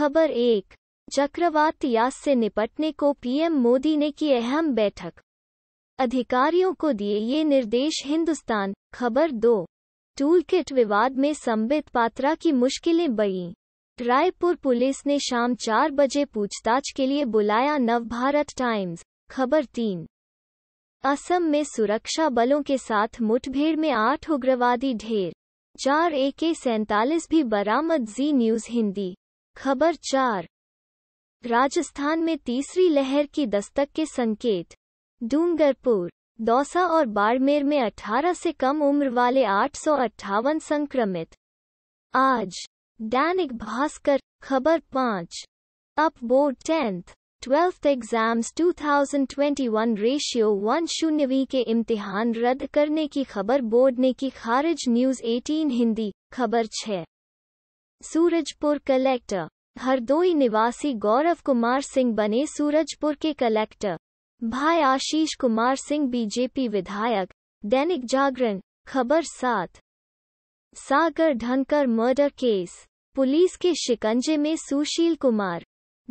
खबर एक चक्रवात यास से निपटने को पीएम मोदी ने की अहम बैठक अधिकारियों को दिए ये निर्देश हिंदुस्तान खबर दो टूल किट विवाद में संबित पात्रा की मुश्किलें बढ़ी रायपुर पुलिस ने शाम चार बजे पूछताछ के लिए बुलाया नवभारत टाइम्स खबर तीन असम में सुरक्षा बलों के साथ मुठभेड़ में आठ उग्रवादी ढेर चार ए के सैंतालीस भी बरामद जी न्यूज हिंदी खबर चार राजस्थान में तीसरी लहर की दस्तक के संकेत डूंगरपुर दौसा और बाड़मेर में 18 से कम उम्र वाले आठ संक्रमित आज दैनिक भास्कर खबर पाँच UP board tenth twelfth exams 2021 रेशियो वन शून्यवी के इम्तिहान रद्द करने की खबर बोर्ड ने की खारिज न्यूज 18 हिंदी खबर छः सूरजपुर कलेक्टर हरदोई निवासी गौरव कुमार सिंह बने सूरजपुर के कलेक्टर भाई आशीष कुमार सिंह बीजेपी विधायक दैनिक जागरण खबर सात सागर ढनकर मर्डर केस पुलिस के शिकंजे में सुशील कुमार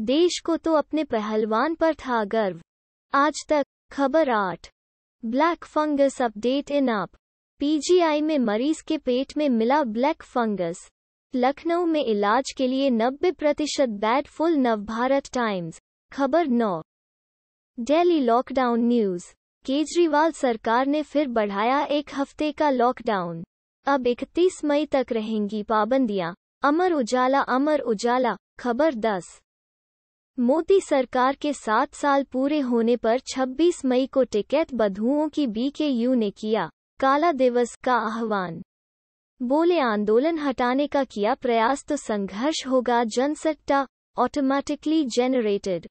देश को तो अपने पहलवान पर था गर्व आज तक खबर आठ ब्लैक फंगस अपडेट इन आप पीजीआई में मरीज के पेट में मिला ब्लैक फंगस लखनऊ में इलाज के लिए 90 प्रतिशत बेड फुल नवभारत टाइम्स खबर नौ दिल्ली लॉकडाउन न्यूज केजरीवाल सरकार ने फिर बढ़ाया एक हफ्ते का लॉकडाउन अब 31 मई तक रहेंगी पाबंदियां अमर उजाला अमर उजाला खबर 10 मोदी सरकार के सात साल पूरे होने पर 26 मई को टिकैत बधुओं की बीके यू ने किया काला दिवस का आह्वान बोले आंदोलन हटाने का किया प्रयास तो संघर्ष होगा जनसत्ता ऑटोमेटिकली जनरेटेड